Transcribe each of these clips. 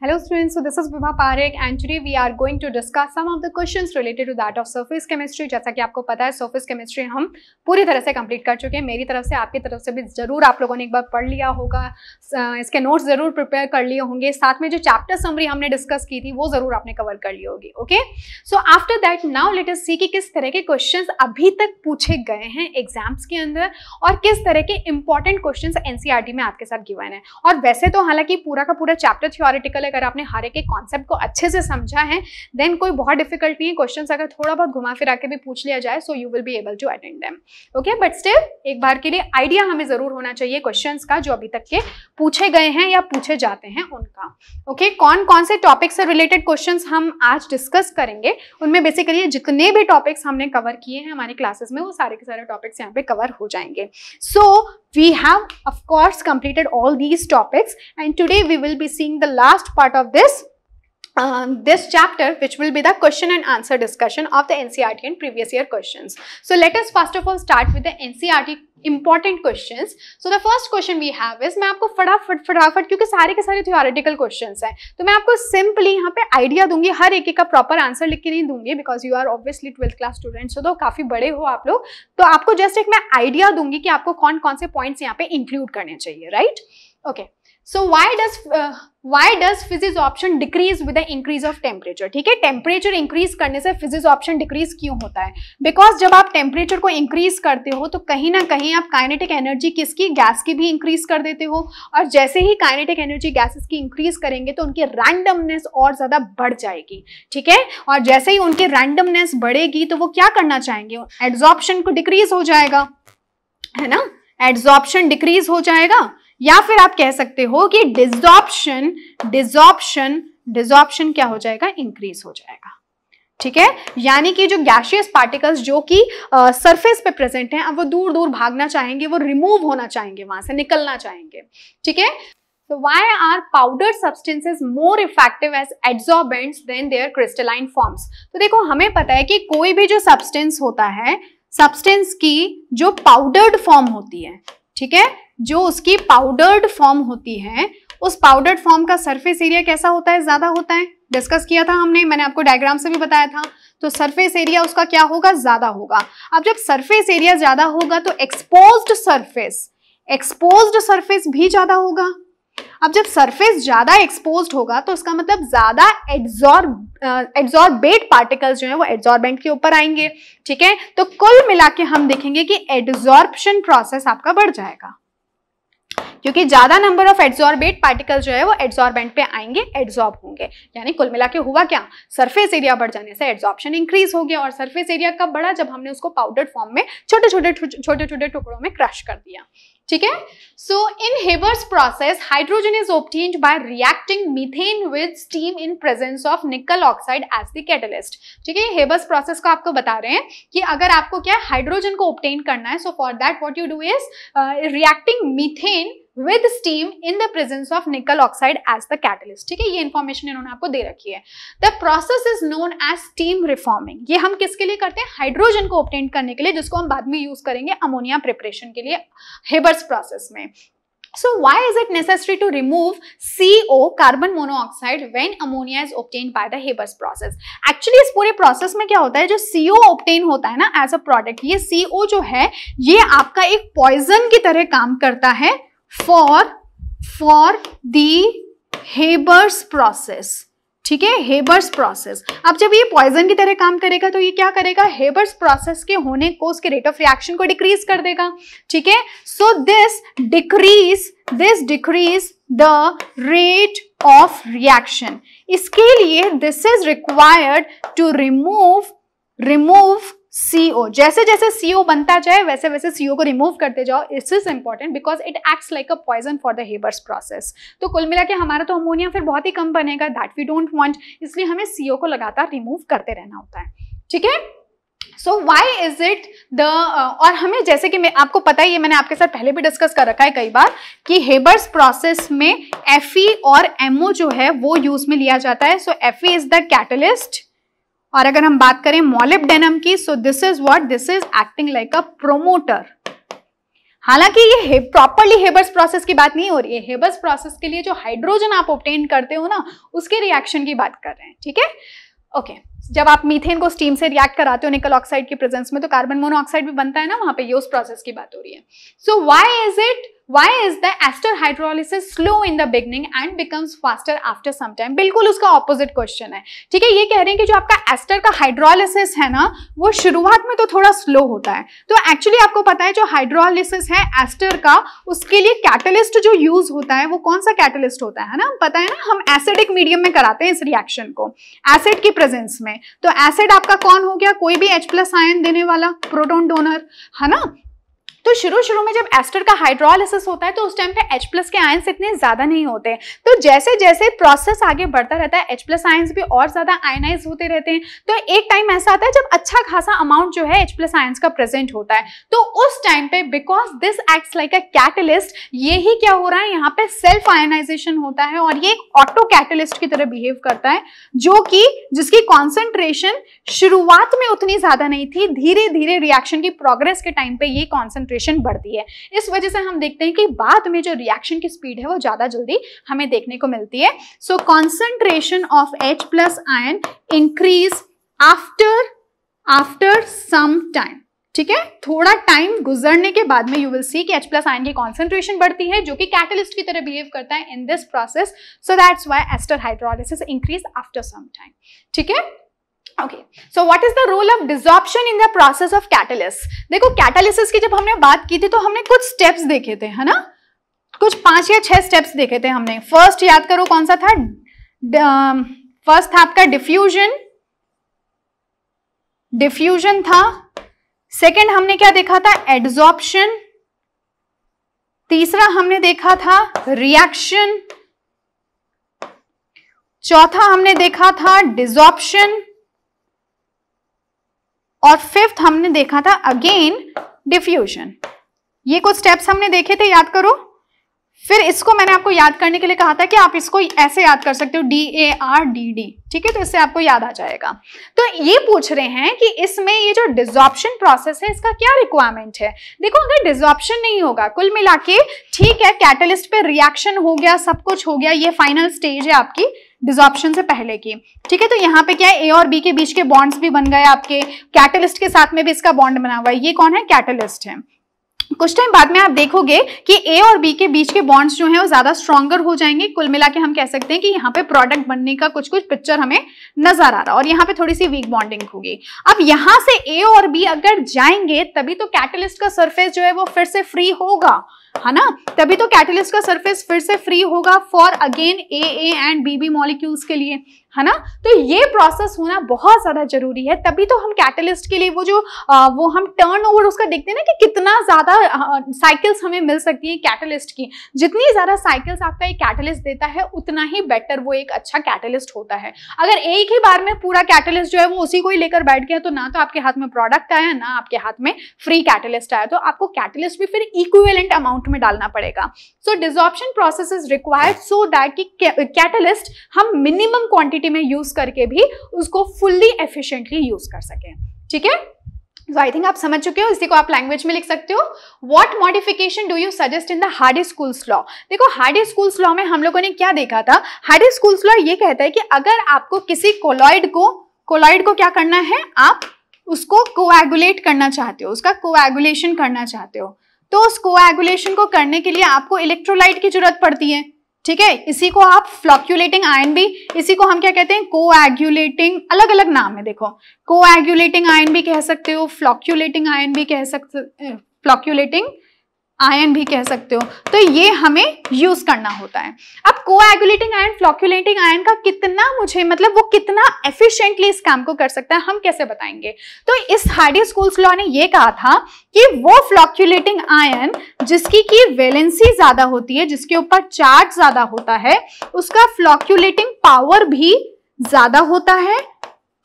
Hello students, so this is Vibha Parekh and today we are going to discuss some of the questions related to that of surface chemistry. जैसा कि आपको पता है surface chemistry हम पूरी तरह से complete कर चुके हैं मेरी तरफ से आपकी तरफ से भी ज़रूर आप लोगों ने एक बार पढ़ लिया होगा इसके नोट्स ज़रूर प्रिपेयर कर लिए होंगे साथ में जो चैप्टर समरी हमने डिस्कस की थी वो ज़रूर आपने कवर कर ली होगी okay so after that now let us see कि किस तरह के क्वेश्चन अभी तक पूछे गए हैं एग्जाम्स के अंदर और किस तरह के इंपॉर्टेंट क्वेश्चन एनसीआरटी में आपके साथ गिवन है और वैसे तो हालांकि पूरा का पूरा चैप्टर थियोरिटिकल है अगर आपने हर एक कॉन्सेप्ट को अच्छे से समझा है देन कोई बहुत डिफिकल्ट नहीं है क्वेश्चन अगर थोड़ा बहुत घुमा फिरा के भी पूछ लिया जाए so you will be able to attend them okay but still एक बार के लिए आइडिया हमें ज़रूर होना चाहिए क्वेश्चन का जो अभी तक के पूछे गए हैं या पूछे जाते हैं उनका ओके okay? कौन कौन से टॉपिक से रिलेटेड क्वेश्चन हम आज डिस्कस करेंगे उनमें बेसिकली जितने भी टॉपिक्स हमने कवर किए हैं हमारे क्लासेस में वो सारे के सारे टॉपिक्स यहाँ पे कवर हो जाएंगे so so, we have of course completed all these topics and today we will be seeing the last part of this Um, this chapter which will be the question and answer discussion of the previous year question so questions. So of all start of all start with the NCRT important question so the first question we have is मैं आपको फटाफट फटाफट क्योंकि सारे के सारे theoretical question हैं तो मैं आपको सिंपली यहाँ पे आइडिया दूंगी हर एक एक का प्रॉपर आंसर लिख के नहीं दूंगी because you are obviously twelfth class students हो तो काफ़ी बड़े हो आप लोग तो आपको जस्ट एक मैं आइडिया दूंगी कि आपको कौन कौन से पॉइंट्स यहाँ पे इंक्लूड करने चाहिए right right? Okay okay. So why does why does physisorption decrease with increase of temperature ठीक है टेम्परेचर इंक्रीज करने से फिजिज ऑप्शन डिक्रीज क्यों होता है बिकॉज जब आप टेम्परेचर को इंक्रीज करते हो तो कहीं ना कहीं आप काइनेटिक एनर्जी किसकी गैस की भी इंक्रीज कर देते हो और जैसे ही काइनेटिक एनर्जी गैसेस की इंक्रीज करेंगे तो उनकी रैंडमनेस और ज़्यादा बढ़ जाएगी ठीक है और जैसे ही उनकी रैंडमनेस बढ़ेगी तो वो क्या करना चाहेंगे एड्जॉर्प्शन को डिक्रीज हो जाएगा है ना एड्जॉर्प्शन डिक्रीज हो जाएगा या फिर आप कह सकते हो कि डिजॉप्शन डिजॉप्शन डिजॉप्शन क्या हो जाएगा इंक्रीज हो जाएगा ठीक है यानी कि जो गैशियस पार्टिकल्स जो कि सरफेस पे प्रेजेंट हैं अब वो दूर दूर भागना चाहेंगे वो रिमूव होना चाहेंगे वहां से निकलना चाहेंगे ठीक है तो why are powder substances more effective as adsorbents then their crystalline forms तो देखो हमें पता है कि कोई भी जो सब्सटेंस होता है सब्सटेंस की जो पाउडर्ड फॉर्म होती है ठीक है जो उसकी पाउडर्ड फॉर्म होती है उस पाउडर्ड फॉर्म का सरफेस एरिया कैसा होता है ज़्यादा होता है डिस्कस किया था हमने मैंने आपको डायग्राम से भी बताया था तो सरफेस एरिया उसका क्या होगा ज़्यादा होगा अब जब सरफेस एरिया ज़्यादा होगा तो एक्सपोज्ड सरफेस एक्सपोज्ड सरफेस भी ज़्यादा होगा अब जब सरफेस ज्यादा एक्सपोज होगा तो इसका मतलब ज्यादा एब्जॉर्ब एब्जॉर्बेट पार्टिकल्स जो है वो एब्जॉर्बेंट के ऊपर आएंगे ठीक है तो कुल मिला के हम देखेंगे कि एड्जॉर्प्शन प्रोसेस आपका बढ़ जाएगा क्योंकि ज्यादा नंबर ऑफ एड्जॉर्बेट पार्टिकल जो है वो एड्जॉर्बेंट पे आएंगे एड्जॉर्ब होंगे यानी कुल मिला के हुआ क्या सरफेस एरिया बढ़ जाने से एड्जॉर्प्शन इंक्रीज हो गया और सरफेस एरिया कब बढ़ा जब हमने उसको पाउडर फॉर्म में छोटे छोटे छोटे छोटे टुकड़ों में क्रश कर दिया ठीक है so in Haber's process hydrogen is obtained by reacting methane with steam in presence of nickel oxide as the catalyst ठीक है हेबर्स प्रोसेस को आपको बता रहे हैं कि अगर आपको क्या हाइड्रोजन को ऑप्टेन करना है so for that what you do is reacting methane with steam in the presence of nickel oxide as the catalyst ठीक है ये इन्फॉर्मेशन इन्होंने आपको दे रखी है the process is known as steam reforming ये हम किसके लिए करते हैं हाइड्रोजन को ऑप्टेंट करने के लिए जिसको हम बाद में यूज करेंगे अमोनिया प्रिपरेशन के लिए हेबर्स प्रोसेस में So why is it necessary to remove CO carbon monoxide when ammonia is obtained by the Haber's process? Actually is pure process mein kya hota hai jo CO obtain hota hai na as a product ye CO jo hai ye aapka ek poison ki tarah kaam karta hai for for the Haber's process ठीक है Haber's process अब जब ये poison की तरह काम करेगा तो ये क्या करेगा हेबर्स प्रोसेस के होने को उसके रेट ऑफ रिएक्शन को डिक्रीज कर देगा ठीक है so this decrease this decrease the rate of reaction इसके लिए this is required to remove remove CO. जैसे जैसे CO बनता जाए वैसे वैसे CO को रिमूव करते जाओ it's is important because it acts like a poison for the Haber's process तो कुल मिला के हमारा तो अमोनिया फिर बहुत ही कम बनेगा दैट वी डोंट वॉन्ट इसलिए हमें CO को लगातार रिमूव करते रहना होता है ठीक है so why is it the और हमें जैसे कि मैं आपको पता ही है मैंने आपके साथ पहले भी डिस्कस कर रखा है कई बार कि हेबर्स प्रोसेस में एफ और एमओ जो है वो यूज में लिया जाता है so F is the catalyst और अगर हम बात करें डेनम की so this is what this is acting like a promoter हालांकि ये हे, प्रॉपरली हेबर्स प्रोसेस की बात नहीं हो रही है हेबर्स प्रोसेस के लिए जो हाइड्रोजन आप ऑप्टेन करते हो ना उसके रिएक्शन की बात कर रहे हैं ठीक है ओके okay. जब आप मीथेन को स्टीम से रिएक्ट कराते हो निकल ऑक्साइड की प्रेजेंस में तो कार्बन मोनोऑक्साइड भी बनता है ना वहां पे ये उस प्रोसेस की बात हो रही है so why is it why is the ester hydrolysis slow in the beginning and becomes faster after some time बिल्कुल उसका opposite question है ठीक है ये कह रहे हैं कि जो आपका ester का hydrolysis है ना वो शुरुआत में तो थोड़ा slow होता है तो actually आपको पता है जो hydrolysis है ester का उसके लिए catalyst जो use होता है वो कौन सा catalyst होता है ना पता है ना हम acidic medium में कराते हैं इस reaction को acid की presence में तो acid आपका कौन हो गया कोई भी H प्लस आयन देने वाला प्रोटोन डोनर है ना तो शुरू शुरू में जब एस्टर का हाइड्रोलिसिस होता है तो उस टाइम पे H प्लस के आयंस इतने ज़्यादा नहीं होते तो जैसे जैसे प्रोसेस आगे बढ़ता रहता है H प्लस आयंस भी और ज़्यादा आयनाइज होते रहते हैं तो एक टाइम ऐसा आता है जब अच्छा खासा अमाउंट जो है H प्लस आयंस का प्रेजेंट होता है तो उस टाइम पे because this acts like a catalyst ये ही क्या हो रहा है यहाँ पे सेल्फ आयनाइजेशन होता है और ये एक ऑटो कैटलिस्ट की तरह बिहेव करता है जो कि जिसकी कॉन्सेंट्रेशन शुरुआत में उतनी ज़्यादा नहीं थी धीरे धीरे रिएक्शन की प्रोग्रेस के टाइम पे ये कॉन्सेंट्रेट कॉन्सेंट्रेशन बढ़ती है इस वजह से हम देखते हैं कि बाद में जो रिएक्शन की स्पीड है वो ज़्यादा जल्दी हमें देखने को मिलती है so concentration of H plus ion increase after after some time ठीक है थोड़ा टाइम गुजरने के बाद में यू विल सी कि H प्लस आयन की कॉन्सेंट्रेशन बढ़ती है जो कि कैटलिस्ट की तरह बिहेव करता है in this process so that's why ester hydrolysis increase after some time ठीक है okay so what is the role of desorption in the process of catalysis देखो कैटालिसिस की जब हमने बात की थी तो हमने कुछ स्टेप्स देखे थे है ना कुछ पांच या छह स्टेप्स देखे थे हमने फर्स्ट याद करो कौन सा था फर्स्ट था आपका डिफ्यूजन डिफ्यूजन था सेकंड हमने क्या देखा था एड्सॉर्प्शन तीसरा हमने देखा था रिएक्शन चौथा हमने देखा था डिजॉर्प्शन और फिफ्थ हमने देखा था अगेन डिफ्यूजन ये कुछ स्टेप्स हमने देखे थे याद करो फिर इसको मैंने आपको याद करने के लिए कहा था कि आप इसको ऐसे याद कर सकते हो D A R D D ठीक है तो इससे आपको याद आ जाएगा तो ये पूछ रहे हैं कि इसमें ये जो डिजॉप्शन प्रोसेस है इसका क्या रिक्वायरमेंट है देखो अगर डिजॉप्शन नहीं होगा कुल मिला के ठीक है कैटलिस्ट पे रिएक्शन हो गया सब कुछ हो गया ये फाइनल स्टेज है आपकी डिजॉप्शन से पहले की ठीक है तो यहाँ पे क्या है ए और बी के बीच के बॉन्ड्स भी बन गए आपके कैटलिस्ट के साथ में भी इसका बॉन्ड बना हुआ है ये कौन है कैटलिस्ट है कुछ टाइम बाद में आप देखोगे कि ए और बी के बीच के बॉन्ड्स जो हैं वो ज्यादा स्ट्रॉन्गर हो जाएंगे कुल मिला के हम कह सकते हैं कि यहाँ पे प्रोडक्ट बनने का कुछ कुछ पिक्चर हमें नजर आ रहा है और यहाँ पे थोड़ी सी वीक बॉन्डिंग होगी अब यहाँ से ए और बी अगर जाएंगे तभी तो कैटलिस्ट का सरफेस जो है वो फिर से फ्री होगा है ना तभी तो कैटलिस्ट का सरफेस फिर से फ्री होगा for again A A and B B molecules के लिए है ना तो ये प्रोसेस होना बहुत ज़्यादा जरूरी है तभी तो हम कैटलिस्ट के लिए वो जो आ, वो हम टर्न ओवर उसका देखते हैं ना कि कितना ज़्यादा साइकिल्स हमें मिल सकती है कैटलिस्ट की जितनी ज़्यादा साइकिल्स आपका एक कैटलिस्ट देता है उतना ही बेटर वो एक अच्छा कैटलिस्ट होता है अगर एक ही बार में पूरा कैटलिस्ट जो है वो उसी को ही लेकर बैठ गया तो ना तो आपके हाथ में प्रोडक्ट आया ना आपके हाथ में फ्री कैटलिस्ट आया तो आपको कैटलिस्ट भी फिर इक्विवेलेंट अमाउंट में डालना पड़ेगा so desorption process is required so that कि कैटलिस्ट हम मिनिमम क्वांटिटी क्वांटिटी में यूज करके भी उसको फुल्ली एफिशिएंटली यूज कर सके ठीक है सो आई थिंक आप समझ चुके हो इसी को आप लैंग्वेज में लिख सकते हो what modification do you suggest in the Hardy Schulze law देखो हार्डी स्कूल्स लॉ में हम लोगों ने क्या देखा था हार्डी स्कूल्स लॉ ये कहता है कि अगर आपको किसी कोलॉइड को कोलॉइड को क्या करना है आप उसको कोएगुलेट करना चाहते हो उसका कोएगुलेशन करना चाहते हो तो उस कोएगुलेशन को करने के लिए आपको इलेक्ट्रोलाइट की जरूरत पड़ती है ठीक है इसी को आप फ्लॉक्यूलेटिंग आयन भी इसी को हम क्या कहते हैं एग्यूलेटिंग अलग अलग नाम है देखो कोएगुलेटिंग आयन भी कह सकते हो फ्लॉक्यूलेटिंग आयन भी कह सकते फ्लॉक्यूलेटिंग आयन भी कह सकते हो तो ये हमें यूज करना होता है अब कोएगुलेटिंग आयन फ्लॉक्यूलेटिंग आयन का कितना मुझे मतलब वो कितना एफिशिएंटली इस काम को कर सकता है हम कैसे बताएंगे तो इस हार्डी स्कूल्स लॉ ने ये कहा था कि वो फ्लॉक्यूलेटिंग आयन जिसकी की वेलेंसी ज्यादा होती है जिसके ऊपर चार्ज ज्यादा होता है उसका फ्लॉक्यूलेटिंग पावर भी ज्यादा होता है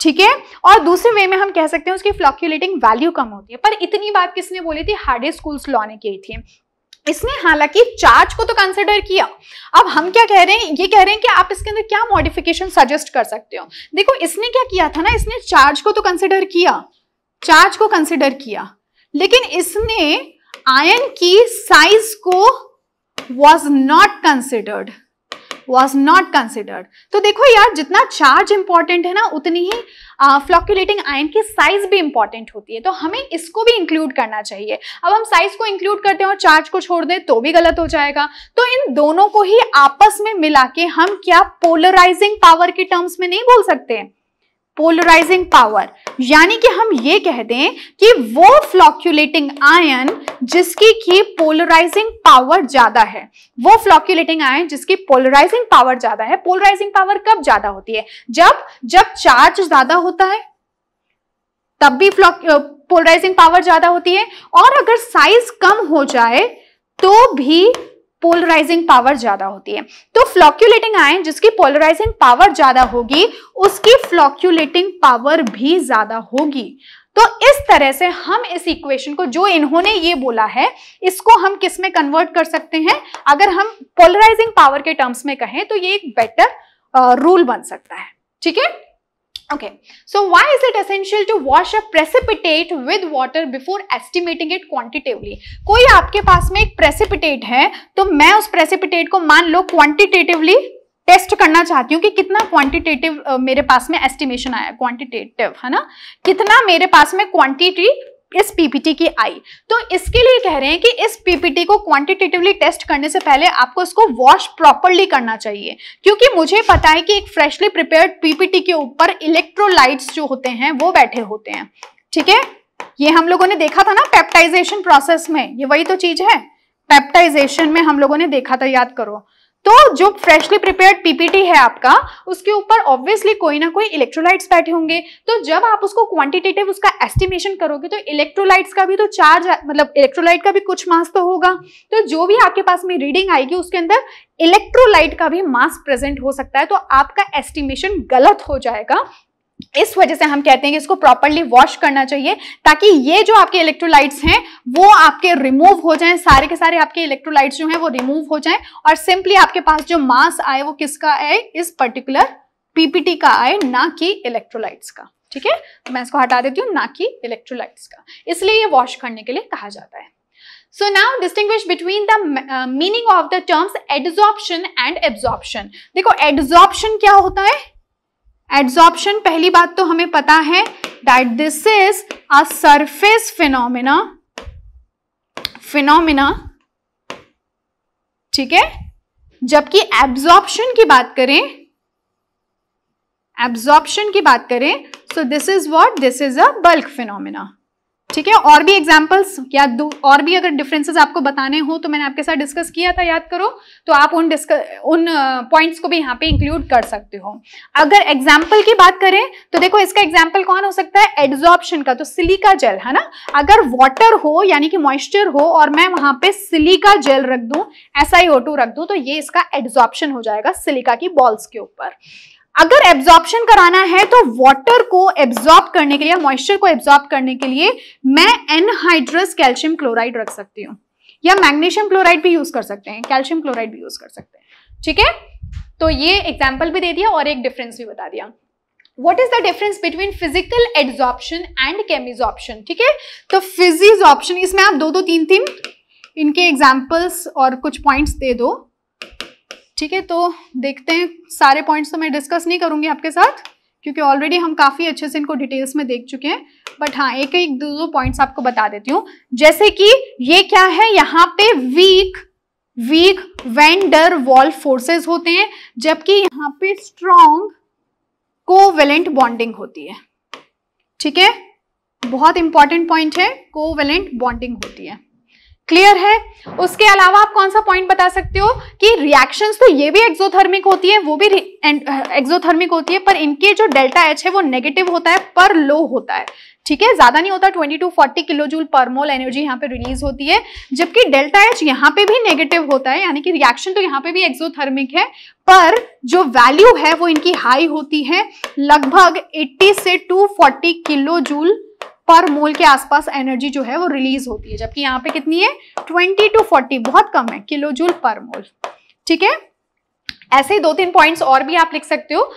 ठीक है और दूसरे वे में हम कह सकते हैं उसकी फ्लॉक्यूलेटिंग वैल्यू कम होती है पर इतनी बात किसने बोली थी हार्डे स्कूल्स लॉ ने की थी इसने हालांकि चार्ज को तो कंसिडर किया अब हम क्या कह रहे हैं ये कह रहे हैं कि आप इसके अंदर क्या मॉडिफिकेशन सजेस्ट कर सकते हो देखो इसने क्या किया था ना इसने चार्ज को तो कंसिडर किया चार्ज को कंसिडर किया लेकिन इसने आयन की साइज को was not considered was not considered तो देखो यार जितना चार्ज इंपॉर्टेंट है ना उतनी ही फ्लॉक्यूलेटिंग आयन की साइज भी इंपॉर्टेंट होती है तो हमें इसको भी इंक्लूड करना चाहिए अब हम साइज को इंक्लूड करते हैं और चार्ज को छोड़ दें तो भी गलत हो जाएगा तो इन दोनों को ही आपस में मिला के हम क्या पोलराइजिंग पावर के टर्म्स में नहीं बोल सकते हैं पोलराइजिंग पावर यानी कि हम ये कह दें कि वो फ्लॉक्यूलेटिंग आयन जिसकी की पोलराइजिंग पावर ज्यादा है वो फ्लॉक्यूलेटिंग आयन जिसकी पोलराइजिंग पावर ज्यादा है पोलराइजिंग पावर कब ज्यादा होती है जब जब चार्ज ज्यादा होता है तब भी पोलराइजिंग पावर ज्यादा होती है और अगर साइज कम हो जाए तो भी पोलराइजिंग पावर ज्यादा होती है तो फ्लॉक्यूलेटिंग आयन जिसकी पोलराइजिंग पावर ज्यादा होगी उसकी फ्लॉक्यूलेटिंग पावर भी ज्यादा होगी तो इस तरह से हम इस इक्वेशन को जो इन्होंने ये बोला है इसको हम किस में कन्वर्ट कर सकते हैं अगर हम पोलराइजिंग पावर के टर्म्स में कहें तो ये एक बेटर रूल बन सकता है ठीक है Okay, so why is it essential to wash a precipitate with water before estimating it quantitatively? koi aapke paas mein ek precipitate hai to main us precipitate ko maan lo quantitatively test करना चाहती हूँ कि कितना quantitative मेरे पास में estimation आया quantitative है ना कितना मेरे पास में क्वांटिटी इस पीपीटी की आई तो इसके लिए कह रहे हैं कि इस पीपीटी को क्वांटिटेटिवली टेस्ट करने से पहले आपको इसको वॉश प्रॉपरली करना चाहिए क्योंकि मुझे पता है कि एक फ्रेशली प्रिपेयर्ड पीपीटी के ऊपर इलेक्ट्रोलाइट्स जो होते हैं वो बैठे होते हैं ठीक है ये हम लोगों ने देखा था ना पेप्टाइजेशन प्रोसेस में ये वही तो चीज है पेप्टाइजेशन में हम लोगों ने देखा था याद करो तो जो फ्रेशली प्रिपेयर्ड पीपीटी है आपका उसके ऊपर ऑब्वियसली कोई ना कोई इलेक्ट्रोलाइट्स बैठे होंगे तो जब आप उसको क्वांटिटेटिव उसका एस्टिमेशन करोगे तो इलेक्ट्रोलाइट्स का भी तो चार्ज मतलब इलेक्ट्रोलाइट का भी कुछ मास तो होगा तो जो भी आपके पास में रीडिंग आएगी उसके अंदर इलेक्ट्रोलाइट का भी मास प्रेजेंट हो सकता है तो आपका एस्टिमेशन गलत हो जाएगा इस वजह से हम कहते हैं कि इसको प्रॉपरली वॉश करना चाहिए ताकि ये जो आपके इलेक्ट्रोलाइट्स हैं वो आपके रिमूव हो जाएं सारे के सारे आपके इलेक्ट्रोलाइट्स जो हैं वो रिमूव हो जाएं और सिंपली आपके पास जो मास आए वो किसका आए इस पर्टिकुलर पीपीटी का आए ना कि इलेक्ट्रोलाइट्स का ठीक है तो मैं इसको हटा देती हूँ ना कि इलेक्ट्रोलाइट्स का इसलिए ये वॉश करने के लिए कहा जाता है so now distinguish between the meaning uh, meaning of the terms adsorption and absorption देखो adsorption क्या होता है एड्सॉर्प्शन पहली बात तो हमें पता है that this is a surface phenomena phenomena ठीक है जबकि एब्जॉर्प्शन की बात करें एब्जॉर्प्शन की बात करें so this is what this is a bulk phenomena ठीक है और भी एग्जाम्पल्स या दो और भी अगर डिफरेंसेस आपको बताने हो तो मैंने आपके साथ डिस्कस किया था याद करो तो आप उन डिस्कस उन पॉइंट्स को भी यहाँ पे इंक्लूड कर सकते हो अगर एग्जाम्पल की बात करें तो देखो इसका एग्जाम्पल कौन हो सकता है एड्जॉर्प्शन का तो सिलिका जेल है ना अगर वाटर हो यानी कि मॉइस्चर हो और मैं वहां पे सिलिका जेल रख दू एस रख दू तो ये इसका एड्जॉर्प्शन हो जाएगा सिलिका की बॉल्स के ऊपर अगर एब्जॉर्प्शन कराना है तो वाटर को एब्जॉर्ब करने के लिए मॉइस्चर को एब्जॉर्ब करने के लिए मैं एनहाइड्रस कैल्शियम क्लोराइड रख सकती हूँ या मैग्नीशियम क्लोराइड भी यूज कर सकते हैं कैल्शियम क्लोराइड भी यूज कर सकते हैं ठीक है तो ये एग्जाम्पल भी दे दिया और एक डिफरेंस भी बता दिया what is the difference between physical adsorption and chemisorption ठीक है तो ऑप्शन इसमें आप दो दो तीन तीन इनके एग्जाम्पल्स और कुछ पॉइंट्स दे दो ठीक है तो देखते हैं सारे पॉइंट्स तो मैं डिस्कस नहीं करूंगी आपके साथ क्योंकि ऑलरेडी हम काफ़ी अच्छे से इनको डिटेल्स में देख चुके हैं बट हाँ एक एक दो दो पॉइंट्स आपको बता देती हूँ जैसे कि ये क्या है यहाँ पे weak weak van der Waals forces होते हैं जबकि यहाँ पे स्ट्रॉन्ग कोवेलेंट बॉन्डिंग होती है ठीक है बहुत इंपॉर्टेंट पॉइंट है कोवेलेंट बॉन्डिंग होती है क्लियर है उसके अलावा आप कौन सा पॉइंट बता सकते हो कि रिएक्शंस तो ये भी एक्सोथर्मिक होती है वो भी एक्सोथर्मिक uh, होती है पर इनके जो डेल्टा एच है वो नेगेटिव होता है पर लो होता है ठीक है ज्यादा नहीं होता 20 टू 40 किलो जूल पर मोल एनर्जी यहाँ पे रिलीज होती है जबकि डेल्टा एच यहाँ पे भी नेगेटिव होता है यानी कि रिएक्शन तो यहाँ पे भी एक्सोथर्मिक है पर जो वैल्यू है वो इनकी हाई होती है लगभग 80 से 240 किलो जूल पर मोल के आसपास एनर्जी जो है वो रिलीज होती है जबकि यहाँ पे कितनी है 20 टू 40 बहुत कम है किलो जूल पर मोल ठीक है ऐसे ही दो तीन पॉइंट्स और भी आप लिख सकते हो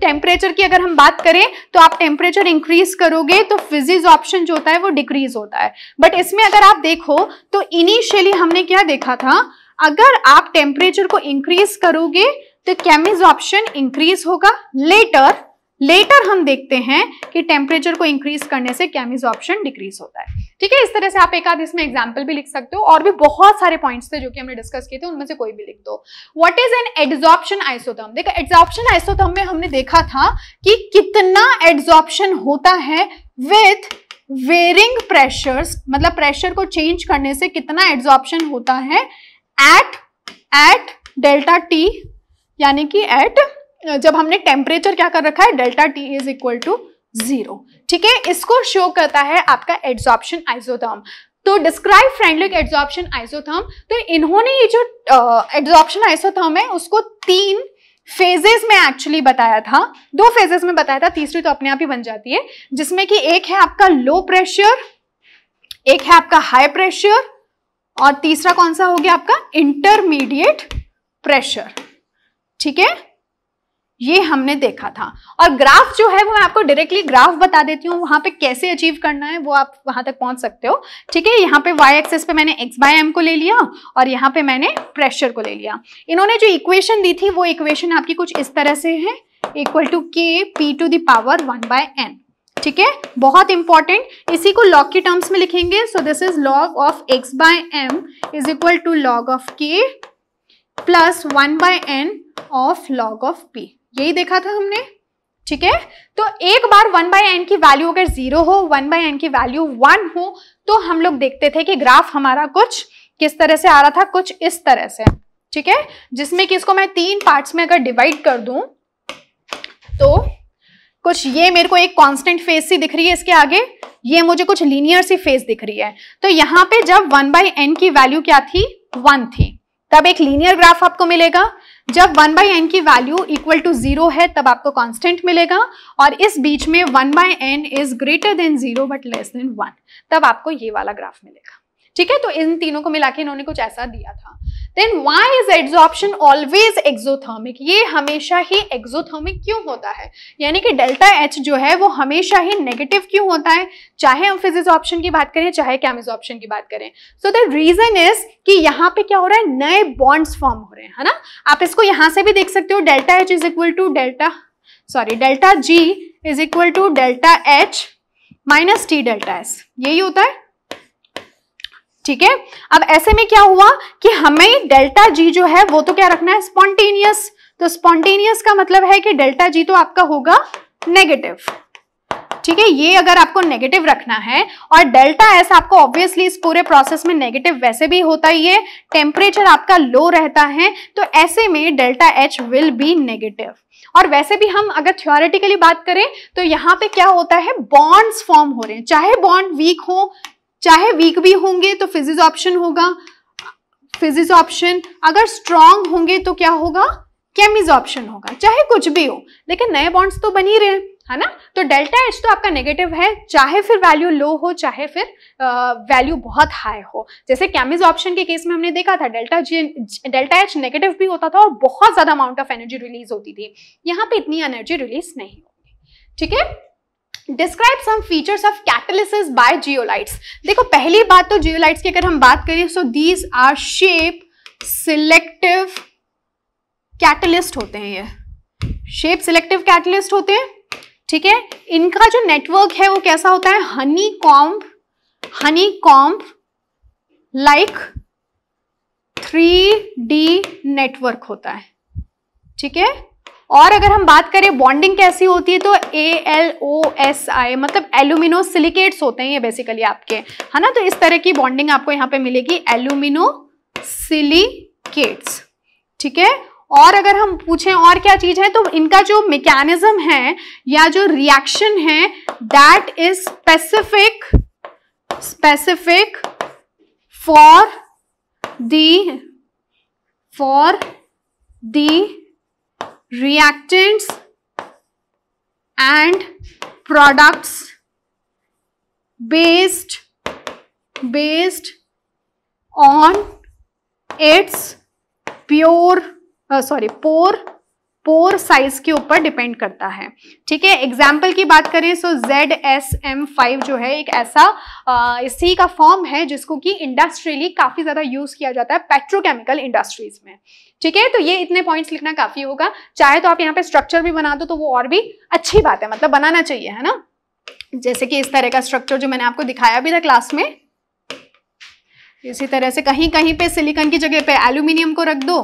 टेम्परेचर की अगर हम बात करें तो आप टेम्परेचर इंक्रीज करोगे तो फिजिज ऑप्शन जो होता है वो डिक्रीज होता है बट इसमें अगर आप देखो तो इनिशियली हमने क्या देखा था अगर आप टेम्परेचर को इंक्रीज करोगे तो केमिज ऑप्शन इंक्रीज होगा लेटर लेटर हम देखते हैं कि टेम्परेचर को इंक्रीज करने से ऑप्शन डिक्रीज होता है ठीक है इस तरह से आप एक आध इसमें एग्जाम्पल भी लिख सकते हो और भी बहुत सारे पॉइंट्स थे जो कि हमने डिस्कस किए थे उनमें से कोई भी लिख दो what is an adsorption isotherm देखो एड्जॉप्शन आइसोथम में हमने देखा था कि कितना एड्जॉप्शन होता है विथ वेरिंग प्रेशर मतलब प्रेशर को चेंज करने से कितना एड्जॉप्शन होता है एट एट डेल्टा टी यानी कि एट जब हमने टेम्परेचर क्या कर रखा है delta T is equal to zero ठीक है इसको शो करता है आपका एड्सॉप्शन आइसोथर्म तो डिस्क्राइब फ्रेंडलिक एड्सॉप्शन आइसोथर्म तो इन्होंने ये जो एड्सॉप्शन आइसोथर्म है उसको तीन फेजेस में एक्चुअली बताया था दो फेजेस में बताया था तीसरी तो अपने आप ही बन जाती है जिसमें कि एक है आपका लो प्रेशर एक है आपका हाई प्रेशर और तीसरा कौन सा हो गया आपका इंटरमीडिएट प्रेशर ठीक है ये हमने देखा था और ग्राफ जो है वो मैं आपको डायरेक्टली ग्राफ बता देती हूँ वहां पे कैसे अचीव करना है वो आप वहां तक पहुंच सकते हो ठीक है यहाँ पे y एक्सेस पे मैंने x बाय एम को ले लिया और यहाँ पे मैंने प्रेशर को ले लिया इन्होंने जो इक्वेशन दी थी वो इक्वेशन आपकी कुछ इस तरह से है equal to K P to the power one by N ठीक है बहुत इंपॉर्टेंट इसी को लॉग के टर्म्स में लिखेंगे so this is log of X by M is equal to log of K plus one by N of log of P यही देखा था हमने ठीक है तो एक बार वन बाय एन की वैल्यू अगर जीरो हो वन बाय एन की वैल्यू वन हो तो हम लोग देखते थे कि ग्राफ हमारा कुछ किस तरह से आ रहा था कुछ इस तरह से ठीक है जिसमें कि इसको मैं तीन पार्ट्स में अगर डिवाइड कर दूं तो कुछ ये मेरे को एक कांस्टेंट फेस सी दिख रही है इसके आगे ये मुझे कुछ लीनियर सी फेस दिख रही है तो यहां पे जब वन बाई एन की वैल्यू क्या थी वन थी तब एक लीनियर ग्राफ आपको मिलेगा जब वन बाई एन की वैल्यू इक्वल टू जीरो है तब आपको कांस्टेंट मिलेगा और इस बीच में one by N is greater than zero but less than one तब आपको ये वाला ग्राफ मिलेगा ठीक है तो इन तीनों को मिला के इन्होंने कुछ ऐसा दिया था then why is adsorption always exothermic ये हमेशा ही एक्सोथर्मिक क्यों होता है यानी कि डेल्टा एच जो है वो हमेशा ही नेगेटिव क्यों होता है चाहे हम फिजिक्स ऑप्शन की बात करें चाहे कैमिज ऑप्शन की बात करें सो द रीजन इज कि यहाँ पे क्या हो रहा है नए बॉन्ड्स फॉर्म हो रहे हैं है ना आप इसको यहाँ से भी देख सकते हो delta H is equal to delta sorry delta G is equal to delta H minus T delta S यही होता है ठीक है अब ऐसे में क्या हुआ कि हमें डेल्टा जी जो है वो तो क्या रखना है स्पॉन्टेनियस तो स्पॉन्टेनियस का मतलब है कि डेल्टा जी तो आपका होगा नेगेटिव ठीक है ये अगर आपको नेगेटिव रखना है और डेल्टा एस आपको ऑब्वियसली इस पूरे प्रोसेस में नेगेटिव वैसे भी होता ही है टेम्परेचर आपका लो रहता है तो ऐसे में delta H will be negative और वैसे भी हम अगर थ्योरेटिकली बात करें तो यहां पे क्या होता है बॉन्ड्स फॉर्म हो रहे हैं चाहे बॉन्ड वीक हो चाहे वीक भी होंगे तो फिजिज ऑप्शन होगा फिजिज ऑप्शन अगर स्ट्रांग होंगे तो क्या होगा केमिज ऑप्शन होगा चाहे कुछ भी हो लेकिन नए बॉन्ड्स तो बनी रहे है ना तो डेल्टा एच तो आपका नेगेटिव है चाहे फिर वैल्यू लो हो चाहे फिर वैल्यू बहुत हाई हो जैसे कैमिज ऑप्शन के केस में हमने देखा था delta G delta H negative भी होता था और बहुत ज़्यादा अमाउंट ऑफ एनर्जी रिलीज होती थी यहाँ पे इतनी एनर्जी रिलीज नहीं होगी ठीक है describe some features of catalysis by zeolites देखो पहली बात तो जियोलाइट्स की अगर हम बात करें so these are shape selective catalyst होते हैं ये शेप सिलेक्टिव कैटलिस्ट होते हैं ठीक है इनका जो नेटवर्क है वो कैसा होता है honeycomb honeycomb like three D network होता है ठीक है और अगर हम बात करें बॉन्डिंग कैसी होती है तो A L O S I मतलब एल्यूमिनो सिलिकेट्स होते हैं ये बेसिकली आपके है ना तो इस तरह की बॉन्डिंग आपको यहाँ पे मिलेगी एल्यूमिनो सिलिकेट्स ठीक है और अगर हम पूछें और क्या चीज है तो इनका जो मेकेनिज्म है या जो रिएक्शन है that is specific specific for the for the reactants and products based based on its pure uh, sorry pore pore size के ऊपर डिपेंड करता है ठीक है एग्जाम्पल की बात करें so Z S M five जो है एक ऐसा इसी का फॉर्म है जिसको कि इंडस्ट्रियली काफ़ी ज़्यादा यूज़ किया जाता है पेट्रोकेमिकल इंडस्ट्रीज में ठीक है तो ये इतने पॉइंट्स लिखना काफ़ी होगा चाहे तो आप यहाँ पे स्ट्रक्चर भी बना दो तो वो और भी अच्छी बात है मतलब बनाना चाहिए है ना जैसे कि इस तरह का स्ट्रक्चर जो मैंने आपको दिखाया भी था क्लास में इसी तरह से कहीं कहीं पे सिलिकॉन की जगह पे एल्यूमिनियम को रख दो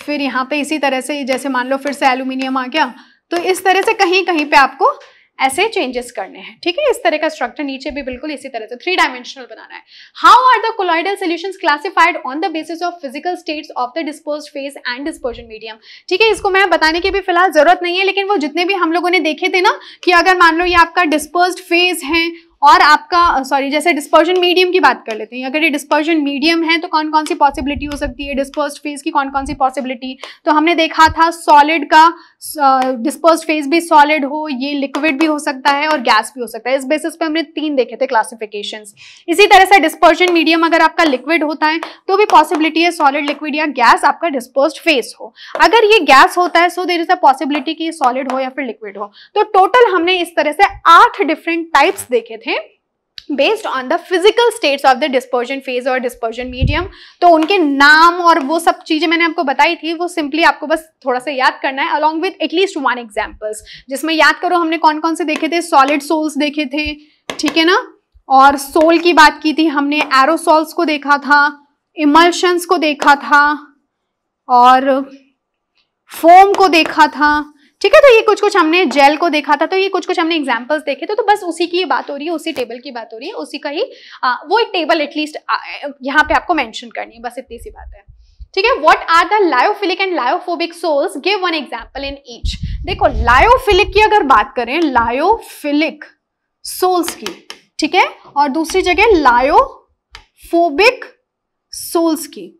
फिर यहाँ पे इसी तरह से जैसे मान लो फिर से एल्यूमिनियम आ गया तो इस तरह से कहीं कहीं पे आपको ऐसे चेंजेस करने हैं ठीक है इस तरह का स्ट्रक्चर नीचे भी बिल्कुल इसी तरह से थ्री डायमेंशनल बनाना है how are the colloidal solution classified on the basis of physical states of the dispersed phase and dispersion medium ठीक है इसको मैं बताने की भी फिलहाल जरूरत नहीं है लेकिन वो जितने भी हम लोगों ने देखे थे ना कि अगर मान लो ये आपका डिस्पोज फेज है और आपका सॉरी जैसे डिस्पर्जन मीडियम की बात कर लेते हैं अगर ये डिस्पर्जन मीडियम है तो कौन कौन सी पॉसिबिलिटी हो सकती है डिस्पर्स फेज की कौन कौन सी पॉसिबिलिटी तो हमने देखा था सॉलिड का डिस्पर्स फेज भी सॉलिड हो ये लिक्विड भी हो सकता है और गैस भी हो सकता है इस बेसिस पे हमने तीन देखे थे क्लासिफिकेशन इसी तरह से डिस्पर्जन मीडियम अगर आपका लिक्विड होता है तो भी पॉसिबिलिटी है सॉलिड लिक्विड या गैस आपका डिस्पर्स फेज हो अगर ये गैस होता है सो देर इज अ पॉसिबिलिटी कि ये सॉलिड हो या फिर लिक्विड हो तो टोटल हमने इस तरह से आठ डिफरेंट टाइप्स देखे थे based on the physical states of the dispersion phase और डिस्पर्जन मीडियम तो उनके नाम और वो सब चीज़ें मैंने आपको बताई थी वो सिंपली आपको बस थोड़ा सा याद करना है along with at least one examples जिसमें याद करो हमने कौन कौन से देखे थे सॉलिड सोल्स देखे थे ठीक है ना और सोल की बात की थी हमने एरोसोल्स को देखा था इमल्शंस को देखा था और फोम को देखा था ठीक है तो ये कुछ कुछ हमने जेल को देखा था तो ये कुछ कुछ हमने एग्जाम्पल्स देखे थे तो बस उसी की बात हो रही है उसी टेबल की बात हो रही है उसी का ही आ, वो एक टेबल एटलीस्ट यहाँ पे आपको मेंशन करनी है बस इतनी सी बात है ठीक है what are the lyophilic and lyophobic sols give one example in each देखो लायोफिलिक की अगर बात करें लायोफिलिक सोल्स की ठीक है और दूसरी जगह लायोफोबिक सोल्स की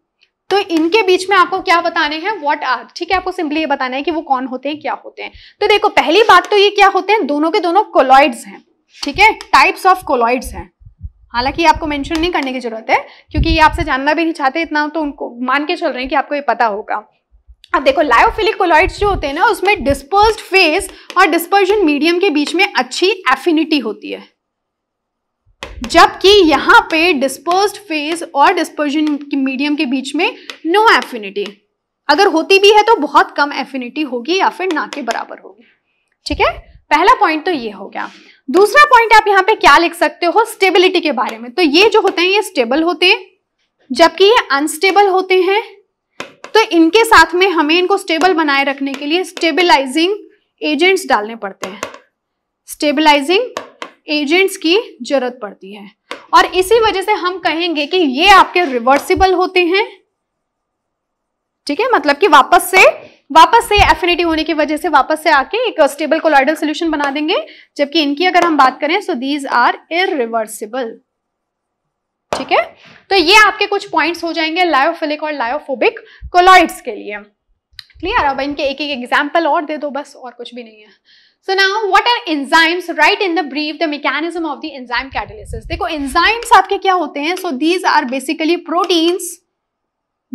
तो इनके बीच में आपको क्या बताने हैं वॉट आर ठीक है आपको सिंपली ये बताना है कि वो कौन होते हैं क्या होते हैं तो देखो पहली बात तो ये क्या होते हैं दोनों के दोनों कोलॉइड्स हैं ठीक है टाइप्स ऑफ कोलॉइड्स हैं हालांकि आपको मेंशन नहीं करने की जरूरत है क्योंकि ये आपसे जानना भी नहीं चाहते इतना तो उनको मान के चल रहे हैं कि आपको ये पता होगा अब देखो लायोफिलिक कोलॉइड्स जो होते हैं ना उसमें डिस्पर्स्ड फेस और डिस्पर्जन मीडियम के बीच में अच्छी एफिनिटी होती है जबकि यहाँ पे डिस्पर्स्ड फेज और डिस्पर्जन मीडियम के बीच में नो एफिनिटी अगर होती भी है तो बहुत कम एफिनिटी होगी या फिर ना के बराबर होगी ठीक है पहला पॉइंट तो ये हो गया दूसरा पॉइंट आप यहाँ पे क्या लिख सकते हो स्टेबिलिटी के बारे में तो ये जो होते हैं ये स्टेबल होते हैं जबकि ये अनस्टेबल होते हैं तो इनके साथ में हमें इनको स्टेबल बनाए रखने के लिए स्टेबिलाईजिंग एजेंट्स डालने पड़ते हैं स्टेबिलाईजिंग एजेंट्स की जरूरत पड़ती है और इसी वजह से हम कहेंगे कि ये आपके रिवर्सिबल होते हैं ठीक है मतलब कि वापस से वापस से एफिनिटी होने की वजह से वापस से आके एक स्टेबल कोलाइडल सोल्यूशन बना देंगे जबकि इनकी अगर हम बात करें सो दीज आर इरिवर्सिबल ठीक है तो ये आपके कुछ पॉइंट्स हो जाएंगे लायोफिलिक और लायोफोबिक कोलॉइड्स के लिए क्लियर अब इनके एक एक एग्जाम्पल और दे दो बस और कुछ भी नहीं है So now what are enzymes? Write in the brief the mechanism of the enzyme catalysis. देखो enzymes आपके क्या होते हैं? So these are basically proteins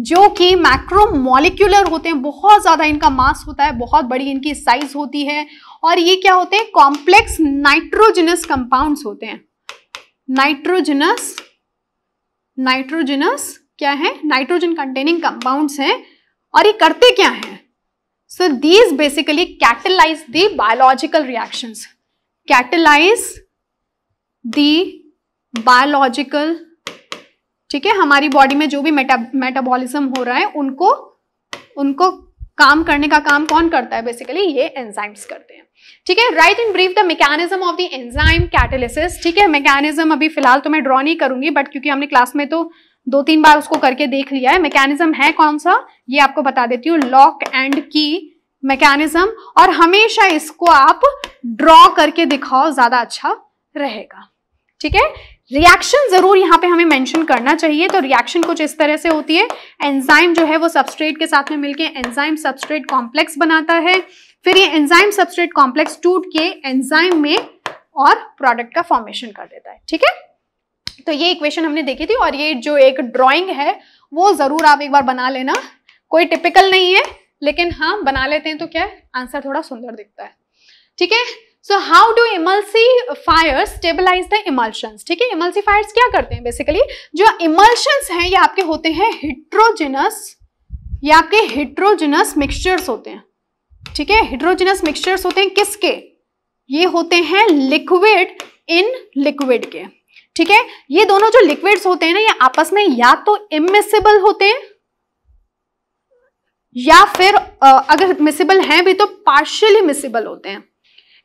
जो कि मैक्रोमोलिकुलर होते हैं बहुत ज़्यादा इनका मास होता है बहुत बड़ी इनकी साइज होती है और ये क्या होते हैं कॉम्प्लेक्स नाइट्रोजनस कंपाउंड्स होते हैं नाइट्रोजनस नाइट्रोजनस क्या है नाइट्रोजन कंटेनिंग कंपाउंड्स हैं और ये करते क्या हैं So these basically catalyze the biological reactions. Catalyze the biological ठीक है हमारी बॉडी में जो भी मेटा मेटाबॉलिज्म हो रहा है उनको उनको काम करने का काम कौन करता है बेसिकली ये एंजाइम्स करते हैं ठीक है write in brief the mechanism of the enzyme catalysis ठीक है मैकेनिज्म अभी फिलहाल तो मैं ड्रॉ नहीं करूंगी बट क्योंकि हमने क्लास में तो दो तीन बार उसको करके देख लिया है मैकेनिज्म है कौन सा ये आपको बता देती हूँ लॉक एंड की मैकेनिज्म और हमेशा इसको आप ड्रॉ करके दिखाओ ज्यादा अच्छा रहेगा ठीक है रिएक्शन जरूर यहाँ पे हमें मेंशन करना चाहिए तो रिएक्शन कुछ इस तरह से होती है एंजाइम जो है वो सबस्ट्रेट के साथ में मिलके एंजाइम सबस्ट्रेट कॉम्प्लेक्स बनाता है फिर ये एंजाइम सबस्ट्रेट कॉम्प्लेक्स टूट के एंजाइम में और प्रोडक्ट का फॉर्मेशन कर देता है ठीक है तो ये इक्वेशन हमने देखी थी और ये जो एक ड्रॉइंग है वो ज़रूर आप एक बार बना लेना कोई टिपिकल नहीं है लेकिन हाँ बना लेते हैं तो क्या आंसर थोड़ा सुंदर दिखता है ठीक है so how do emulsifier stabilise the emulsions ठीक है इमल्सीफायर्स क्या करते हैं बेसिकली जो इमल्शंस हैं ये आपके होते हैं हिट्रोजिनस ये आपके हिट्रोजिनस मिक्सचर्स होते हैं ठीक है हिट्रोजिनस मिक्सचर्स होते हैं किसके ये होते हैं लिक्विड इन लिक्विड के ठीक है ये दोनों जो लिक्विड्स होते हैं ना ये आपस में या तो इमिसिबल होते हैं या फिर अगर मिसिबल हैं भी तो पार्शियली मिसिबल होते हैं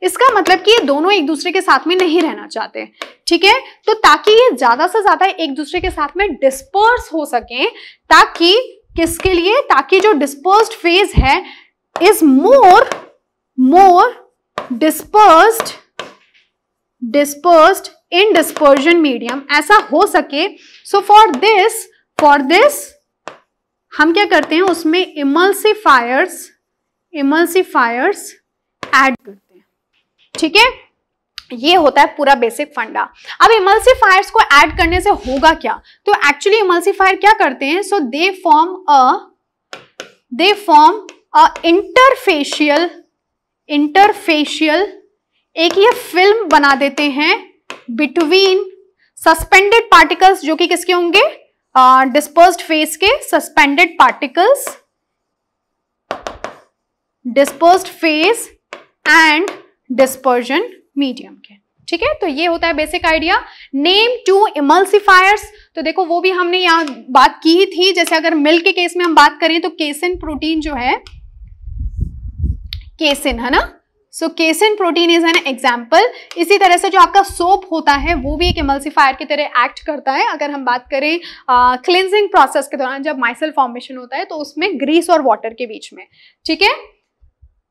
इसका मतलब कि ये दोनों एक दूसरे के साथ में नहीं रहना चाहते ठीक है तो ताकि ये ज्यादा से ज्यादा एक दूसरे के साथ में डिस्पर्स हो सके ताकि किसके लिए ताकि जो डिस्पर्स फेज है is more more disperse disperse in dispersion medium ऐसा हो सके so for this for this हम क्या करते हैं उसमें इमल्सिफायर्स इमल्सिफायर्स ऐड करते हैं ठीक है ये होता है पूरा बेसिक फंडा अब इमल्सिफायर्स को ऐड करने से होगा क्या तो एक्चुअली इमल्सिफायर क्या करते हैं so they form a they form a interfacial interfacial एक ये फिल्म बना देते हैं बिटवीन सस्पेंडेड पार्टिकल्स जो कि किसके होंगे डिस्पर्स फेस के suspended particles disperse phase and dispersion medium के ठीक है तो ये होता है basic idea name two emulsifiers तो देखो वो भी हमने यहां बात की ही थी जैसे अगर मिल्क के केस में हम बात करें तो केसिन प्रोटीन जो है केसिन है ना so casein protein is an example इसी तरह से जो आपका सोप होता है वो भी एक इमल्सिफायर की तरह एक्ट करता है अगर हम बात करें क्लिनजिंग प्रोसेस के दौरान जब माइसल फॉर्मेशन होता है तो उसमें ग्रीस और वाटर के बीच में ठीक है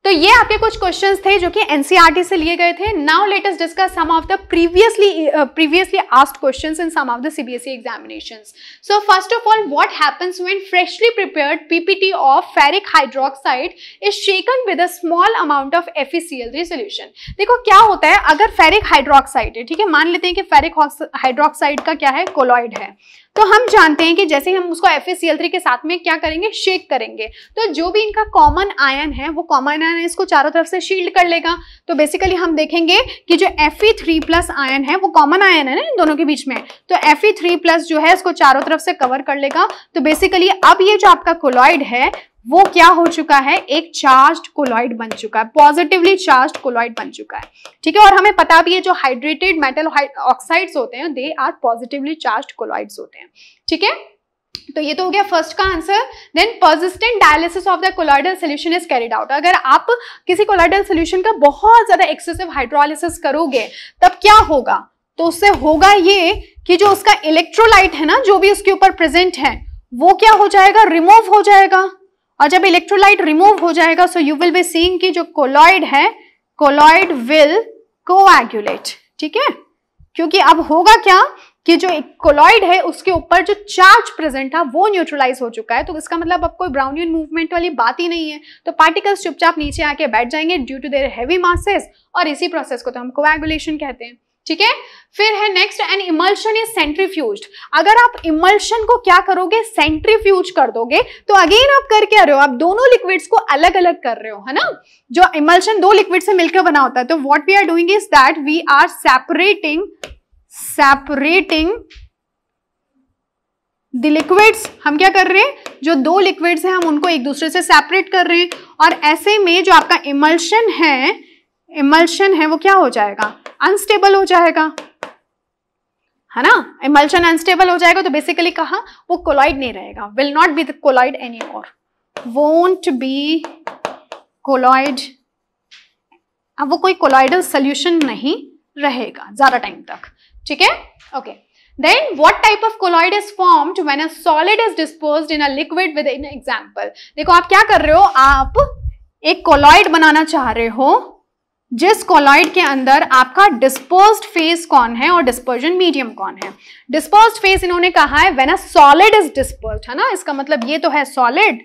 तो ये आपके कुछ क्वेश्चंस थे जो कि एनसीईआरटी e से लिए गए थे now let us discuss some of the previously previously asked questions in some of the CBSE examinations so first of all what happens when freshly prepared PPT of ferric hydroxide is shaken with a small amount of FECL solution देखो क्या होता है अगर ferric hydroxide है ठीक है मान लेते हैं कि फेरिक हाइड्रोक्साइड का क्या है कोलॉइड है तो हम जानते हैं कि जैसे हम उसको एफ e के साथ में क्या करेंगे शेक करेंगे तो जो भी इनका कॉमन आयन है वो कॉमन आयन आयन है इसको चारों तरफ से शील्ड कर लेगा तो बेसिकली हम देखेंगे कि जो एफ थ्री प्लस आयन है वो कॉमन आयन है ना इन दोनों के बीच में तो एफ थ्री प्लस जो है इसको चारों तरफ से कवर कर लेगा तो बेसिकली अब ये जो आपका कोलॉइड है वो क्या हो चुका है एक चार्ज कोलॉइड बन चुका है पॉजिटिवली चार्ज कोलॉइड बन चुका है ठीक है और हमें पता भी है जो हाइड्रेटेड मेटल ऑक्साइड्स होते हैं they are positively charge colloids होते हैं ठीक है तो ये तो हो गया फर्स्ट का answer then persistent dialysis of the colloidal solution is carried out अगर आप किसी कोलाइडल सोल्यूशन का बहुत ज्यादा एक्सेसिव हाइड्रोलिसिस करोगे तब क्या होगा तो उससे होगा ये कि जो उसका इलेक्ट्रोलाइट है ना जो भी उसके ऊपर प्रेजेंट है वो क्या हो जाएगा रिमूव हो जाएगा और जब इलेक्ट्रोलाइट रिमूव हो जाएगा so you will be seeing कि जो कोलॉइड है कोलॉइड विल कोएगुलेट ठीक है क्योंकि अब होगा क्या कि जो एक कोलॉइड है उसके ऊपर जो चार्ज प्रेजेंट था वो न्यूट्रलाइज हो चुका है तो इसका मतलब अब कोई ब्राउनियन मूवमेंट वाली बात ही नहीं है तो पार्टिकल्स चुपचाप नीचे आके बैठ जाएंगे due to their heavy masses और इसी प्रोसेस को तो हम कोएगुलेशन कहते हैं ठीक है फिर है next an emulsion is centrifuge अगर आप इमल्शन को क्या करोगे सेंट्रीफ्यूज कर दोगे तो अगेन आप कर क्या रहे हो आप दोनों लिक्विड्स को अलग अलग कर रहे हो है ना जो इमल्शन दो लिक्विड से मिलकर बना होता है तो what we are doing is that we are separating separating the liquids हम क्या कर रहे हैं जो दो लिक्विड्स हैं हम उनको एक दूसरे से सेपरेट कर रहे हैं और ऐसे में जो आपका इमल्शन है इमल्शन है वो क्या हो जाएगा अनस्टेबल हो जाएगा है ना इमल्शन अनस्टेबल हो जाएगा तो बेसिकली कहा वो कोलाइड नहीं रहेगा will not be the colloid any more won't be colloid अब वो कोई कोलाइडल सोल्यूशन नहीं रहेगा ज़्यादा टाइम तक ठीक है okay then what type of colloid is form when a solid is dispersed in a liquid with an देखो आप क्या कर रहे हो आप एक कोलॉइड बनाना चाह रहे हो जिस कोलॉइड के अंदर आपका डिस्पोज फेस कौन है और डिस्पर्जन मीडियम कौन है डिस्पोज फेस इन्होंने कहा है when a solid is dispersed है ना इसका मतलब ये तो है सॉलिड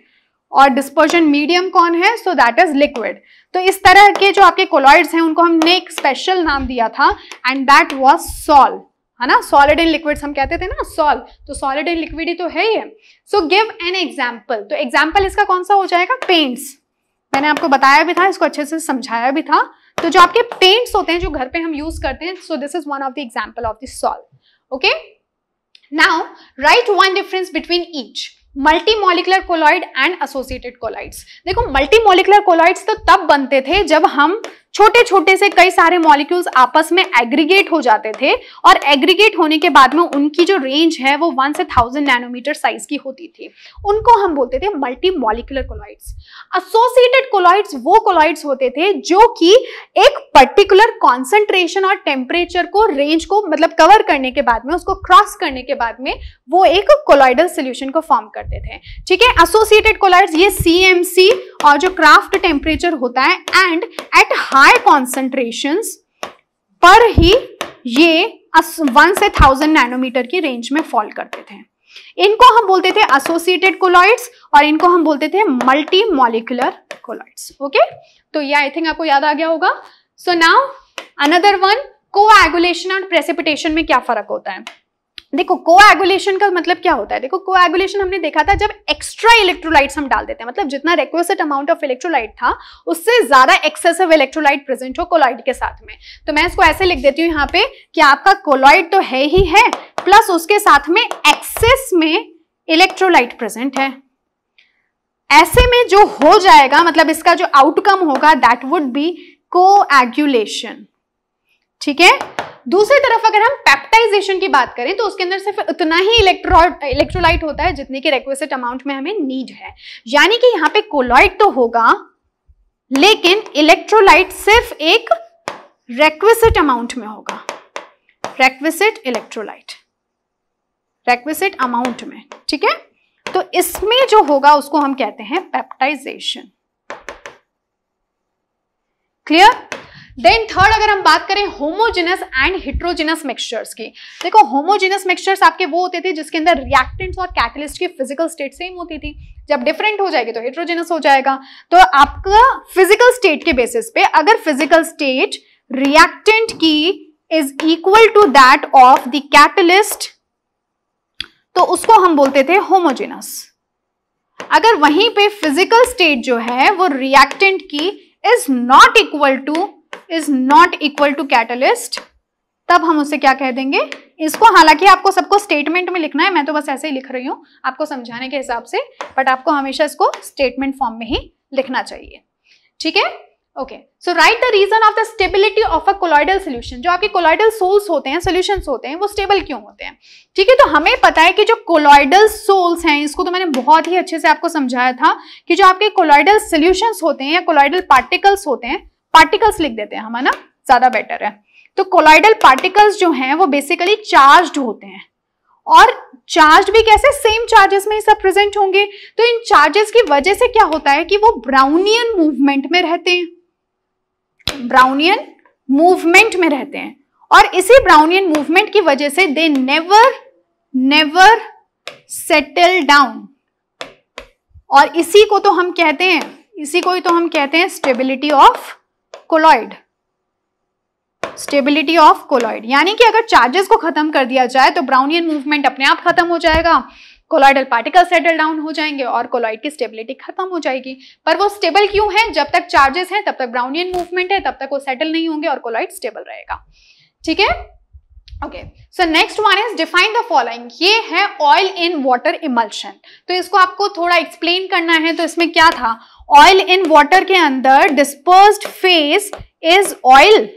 और डिस्पर्जन मीडियम कौन है सो दैट इज लिक्विड तो इस तरह के जो आपके कोलॉइड्स हैं उनको हमने एक स्पेशल नाम दिया था एंड दैट वॉज सॉल है ना सॉलिड एंड लिक्विड हम कहते थे ना सॉल तो सॉलिड एंड लिक्विड ही तो है ही सो गिव एन एग्जाम्पल तो एग्जाम्पल इसका कौन सा हो जाएगा पेंट्स मैंने आपको बताया भी था इसको अच्छे से समझाया भी था तो जो आपके पेंट्स होते हैं जो घर पे हम यूज करते हैं so this is one of the example of the sol okay now right one difference between each multi molecular colloid and associated colloids देखो मल्टी मोलिकुलर कोलाइड्स तो तब बनते थे जब हम छोटे छोटे से कई सारे मॉलिक्यूल्स आपस में एग्रीगेट हो जाते थे और एग्रीगेट होने के बाद में उनकी जो रेंज है वो वन से थाउजेंड नैनोमीटर साइज की होती थी उनको हम बोलते थे multi molecular colloids associated colloids वो कोलॉइड्स होते थे जो कि एक पर्टिकुलर कॉन्सेंट्रेशन और टेम्परेचर को रेंज को मतलब कवर करने के बाद में उसको क्रॉस करने के बाद में वो एक कोलॉइडल सोल्यूशन को फॉर्म करते थे ठीक है एसोसिएटेड कोलॉइड्स ये सी और जो क्राफ्ट टेम्परेचर होता है and at high high concentration पर ही ये वन से थाउजेंड नैनोमीटर की रेंज में फॉल करते थे इनको हम बोलते थे एसोसिएटेड कोलॉइड्स और इनको हम बोलते थे मल्टी मॉलिकुलर कोलॉइड्स ओके तो ये आई थिंक आपको याद आ गया होगा सो नाउ अनदर वन को एगुलेशन और प्रेसिपिटेशन में क्या फर्क होता है देखो कोएगुलेशन का मतलब क्या होता है देखो कोएगुलेशन हमने देखा था जब एक्स्ट्रा इलेक्ट्रोलाइट्स हम डाल देते हैं मतलब जितना रिक्वेस्ट अमाउंट ऑफ इलेक्ट्रोलाइट था उससे ज्यादा एक्सेसिव इलेक्ट्रोलाइट प्रेजेंट हो कोलाइड के साथ में तो मैं इसको ऐसे लिख देती हूँ यहाँ पे कि आपका कोलाइड तो है ही है प्लस उसके साथ में एक्सेस में इलेक्ट्रोलाइट प्रेजेंट है ऐसे में जो हो जाएगा मतलब इसका जो आउटकम होगा दैट वुड बी को ठीक है दूसरी तरफ अगर हम पैप्टाइजेशन की बात करें तो उसके अंदर सिर्फ उतना ही इलेक्ट्रो इलेक्ट्रोलाइट होता है जितने की रिक्वेस्टेड अमाउंट में हमें नीड है यानी कि यहाँ पे कोलॉइड तो होगा लेकिन इलेक्ट्रोलाइट सिर्फ एक रेक्विसिट अमाउंट में होगा रेक्विसिट इलेक्ट्रोलाइट रेक्विसिट अमाउंट में ठीक है तो इसमें जो होगा उसको हम कहते हैं पैप्टाइजेशन क्लियर देन थर्ड अगर हम बात करें होमोजिनस एंड हिट्रोजिनस मिक्सचर्स की देखो होमोजिनस मिक्सचर्स आपके वो होते थे जिसके अंदर रिएक्टेंट्स और कैटलिस्ट की फिजिकल स्टेट सेम होती थी जब डिफरेंट हो जाएगी तो हिट्रोजिनस हो जाएगा तो आपका फिजिकल स्टेट के बेसिस पे अगर फिजिकल स्टेट रिएक्टेंट की is equal to that of the catalyst तो उसको हम बोलते थे होमोजिनस अगर वहीं पे फिजिकल स्टेट जो है वो रिएक्टेंट की is not equal to is not equal to catalyst तब हम उसे क्या कह देंगे इसको हालांकि आपको सबको स्टेटमेंट में लिखना है मैं तो बस ऐसे ही लिख रही हूँ आपको समझाने के हिसाब से बट आपको हमेशा इसको स्टेटमेंट फॉर्म में ही लिखना चाहिए ठीक है okay so right the reason of the stability of a colloidal solution जो आपके कोलॉइडल सोल्स होते हैं सोल्यूशन होते हैं वो स्टेबल क्यों होते हैं ठीक है तो हमें पता है कि जो कोलॉइडल सोल्स हैं इसको तो मैंने बहुत ही अच्छे से आपको समझाया था कि जो आपके कोलॉइडल सोल्यूशन होते हैं या कोलॉइडल पार्टिकल्स होते हैं पार्टिकल्स लिख देते हैं हम है ना ज्यादा बेटर है तो कोलाइडल पार्टिकल्स जो हैं वो बेसिकली चार्ज्ड होते हैं और चार्ज्ड भी कैसे सेम चार्जेस में ही सब प्रेजेंट होंगे तो इन चार्जेस की वजह से क्या होता है कि वो ब्राउनियन मूवमेंट में रहते हैं ब्राउनियन मूवमेंट में रहते हैं और इसी ब्राउनियन मूवमेंट की वजह से they never never settle down और इसी को तो हम कहते हैं इसी को ही तो हम कहते हैं stability of colloid stability of colloid यानी कि अगर चार्जेस को खत्म कर दिया जाए तो ब्राउनियन मूवमेंट अपने आप खत्म हो जाएगा कोलॉइडल पार्टिकल सेटल डाउन हो जाएंगे और कोलॉइड की स्टेबिलिटी खत्म हो जाएगी पर वो स्टेबल क्यों है जब तक चार्जेस हैं तब तक ब्राउनियन मूवमेंट है तब तक वो सेटल नहीं होंगे और कोलॉइड स्टेबल रहेगा ठीक है okay so next one is define the following ये है ऑयल इन वाटर इमल्शन तो इसको आपको थोड़ा एक्सप्लेन करना है तो इसमें क्या था ऑयल इन वॉटर के अंदर डिस्पर्स फेस इज ऑयल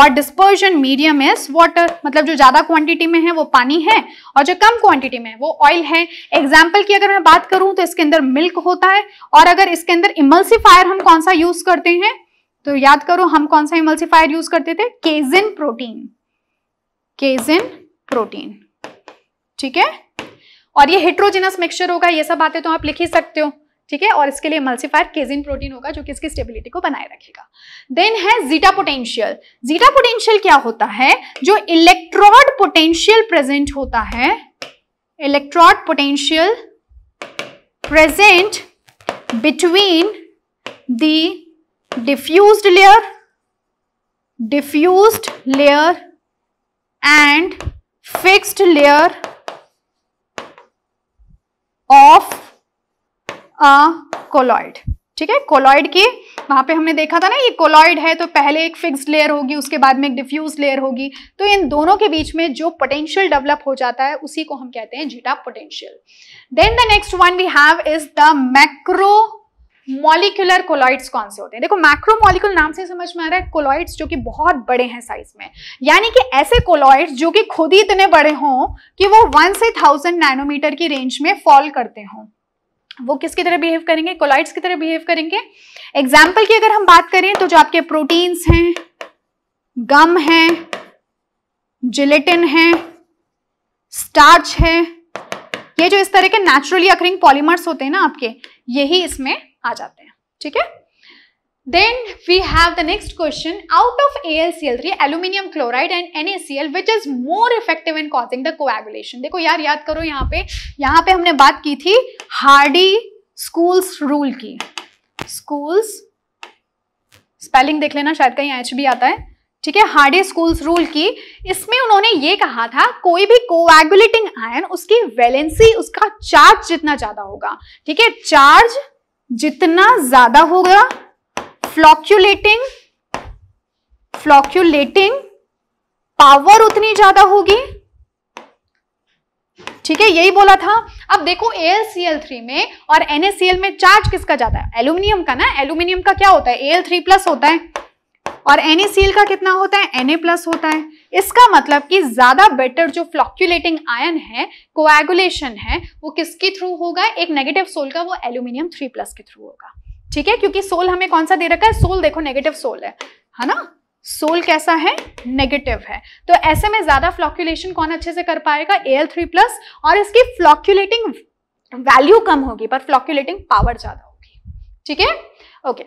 और डिस्पर्जन मीडियम इज वॉटर मतलब जो ज्यादा क्वांटिटी में है वो पानी है और जो कम क्वांटिटी में है वो ऑयल है एग्जाम्पल की अगर मैं बात करूं तो इसके अंदर मिल्क होता है और अगर इसके अंदर इमल्सिफायर हम कौन सा यूज करते हैं तो याद करो हम कौन सा इमल्सिफायर यूज करते थे केजिन प्रोटीन केजिन प्रोटीन ठीक है और ये हेट्रोजिनस मिक्सचर होगा ये सब बातें तो आप लिख ही सकते हो ठीक है और इसके लिए मल्सीफायर केजिन प्रोटीन होगा जो कि इसकी स्टेबिलिटी को बनाए रखेगा देन है जीटा पोटेंशियल जीटा पोटेंशियल क्या होता है जो इलेक्ट्रॉड पोटेंशियल प्रेजेंट होता है electrode potential present between the diffuse layer diffuse layer and fixed layer of colloid ठीक है कोलॉइड की वहां पे हमने देखा था ना ये कोलॉइड है तो पहले एक फिक्स्ड लेयर होगी उसके बाद में एक डिफ्यूज लेयर होगी तो इन दोनों के बीच में जो पोटेंशियल डेवलप हो जाता है उसी को हम कहते हैं zeta potential then the next one we have is the macro molecular colloids कौन से होते हैं देखो मैक्रोमोलिकुल नाम से समझ में आ रहा है कोलॉइड्स जो कि बहुत बड़े हैं साइज में यानी कि ऐसे कोलॉइड्स जो कि खुद ही इतने बड़े हों कि वो वन से थाउजेंड नैनोमीटर की रेंज में फॉल करते हों वो किसकी तरह बिहेव करेंगे कोलाइड्स की तरह बिहेव करेंगे एग्जाम्पल की अगर हम बात करें तो जो आपके प्रोटीन्स हैं गम है जिलेटिन है स्टार्च है ये जो इस तरह के नेचुरली अकरिंग पॉलीमर्स होते हैं ना आपके यही इसमें आ जाते हैं ठीक है Then we have the next question. Out of AlCl3, aluminium chloride and NaCl, which is more effective in causing the coagulation? देखो यार याद करो यहाँ पे यहाँ पे हमने बात की थी हार्डी स्कूल्स रूल की स्कूल्स स्पेलिंग देख लेना शायद कहीं एच भी आता है ठीक है हार्डी स्कूल्स रूल की इसमें उन्होंने ये कहा था कोई भी कोएगुलेटिंग आयन उसकी वैलेंसी उसका चार्ज जितना ज्यादा होगा ठीक है चार्ज जितना ज्यादा होगा फ्लॉक्यूलेटिंग फ्लॉक्यूलेटिंग पावर उतनी ज्यादा होगी ठीक है यही बोला था अब देखो AlCl3 में और NaCl में चार्ज किसका जाता है एल्यूमिनियम का ना एल्यूमिनियम का क्या होता है Al3 प्लस होता है और NaCl का कितना होता है Na प्लस होता है इसका मतलब कि ज्यादा बेटर जो फ्लॉक्यूलेटिंग आयन है कोएगुलेशन है वो किसके थ्रू होगा एक नेगेटिव सोल का वो एल्यूमिनियम थ्री प्लस के थ्रू होगा ठीक है क्योंकि सोल हमें कौन सा दे रखा है सोल देखो नेगेटिव सोल है है ना सोल कैसा है नेगेटिव है तो ऐसे में ज्यादा फ्लॉक्यूलेशन कौन अच्छे से कर पाएगा एल थ्री प्लस और इसकी फ्लॉक्यूलेटिंग वैल्यू कम होगी पर फ्लॉक्यूलेटिंग पावर ज्यादा होगी ठीक है okay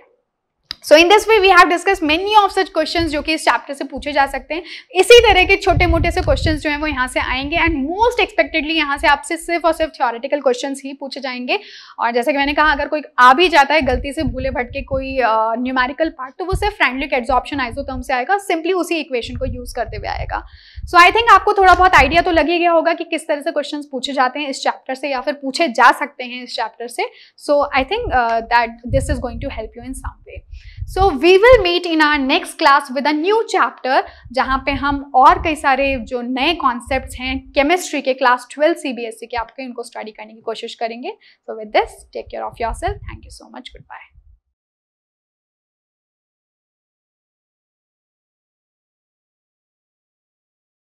so in this way we have discuss many of such question जो कि इस चैप्टर से पूछे जा सकते हैं इसी तरह के छोटे मोटे से क्वेश्चन जो हैं वो यहाँ से आएंगे एंड मोस्ट एक्सपेक्टेडली यहाँ से आपसे सिर्फ और सिर्फ थियोरिटिकल क्वेश्चन ही पूछे जाएंगे और जैसे कि मैंने कहा अगर कोई आ भी जाता है गलती से भूले भटके कोई न्यूमेरिकल पार्ट तो वो सिर्फ फ्रेंडली एड्जॉप्शन आइसोथर्म से आएगा सिंपली उसी इक्वेशन को यूज करते हुए आएगा सो आई थिंक आपको थोड़ा बहुत आइडिया तो लगी ही गया होगा कि किस तरह से क्वेश्चन पूछे जाते हैं इस चैप्टर से या फिर पूछे जा सकते हैं इस चैप्टर से so I think that this is going to help you in some way so we will meet in our next class with a new chapter जहाँ पे हम और कई सारे जो नए कॉन्सेप्ट हैं केमिस्ट्री के class twelve C B S C के आपके इनको स्टडी करने की कोशिश करेंगे so with this take care of yourself thank you so much good bye